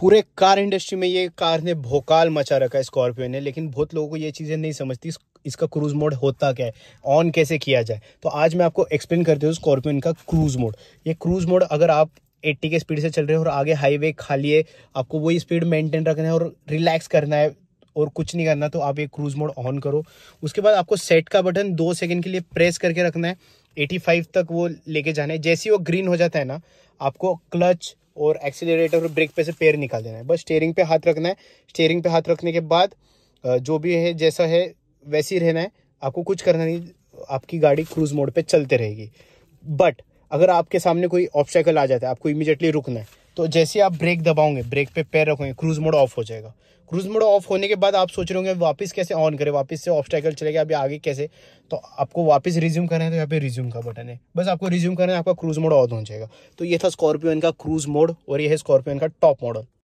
पूरे car industry में ये कार ने भोकाल मचा रखा है स्कॉर्पियो ने लेकिन बहुत लोगों को ये चीज़ें नहीं समझती इसका क्रूज मोड होता क्या है ऑन कैसे किया जाए तो आज मैं आपको एक्सप्लेन करते हूँ स्कॉर्पियो का क्रूज मोड ये क्रूज मोड अगर आप 80 के स्पीड से चल रहे हो और आगे हाईवे खाली है आपको वही स्पीड मेंटेन रखना है और रिलैक्स करना है और कुछ नहीं करना तो आप ये क्रूज मोड ऑन करो उसके बाद आपको सेट का बटन दो सेकंड के लिए प्रेस करके रखना है 85 तक वो लेके जाना है जैसे ही वो ग्रीन हो जाता है ना आपको क्लच और एक्सीलरेटर और ब्रेक पे से पैर निकाल देना है बस स्टेयरिंग पे हाथ रखना है स्टेयरिंग पे हाथ रखने के बाद जो भी है जैसा है वैसे ही रहना है आपको कुछ करना नहीं आपकी गाड़ी क्रूज मोड पे चलते रहेगी बट अगर आपके सामने कोई ऑब्स्टेकल आ जाता है आपको इमिजिएटली रुकना है तो जैसे आप ब्रेक दबाओगे ब्रेक पे पैर रखोगे क्रूज मोड ऑफ हो जाएगा क्रूज मोड ऑफ होने के बाद आप सोच रहे होंगे वापस कैसे ऑन करें वापस से ऑफ चले चलेगा अभी आगे कैसे तो आपको वापस रिज्यूम करना है तो यहाँ पे रिज्यूम का बटन है बस आपको रिज्यूम करना है आपका क्रूज मोड ऑन हो जाएगा तो ये था स्कॉर्पियो का क्रूज मोड और ये है स्कॉर्पियो का टॉप मॉडल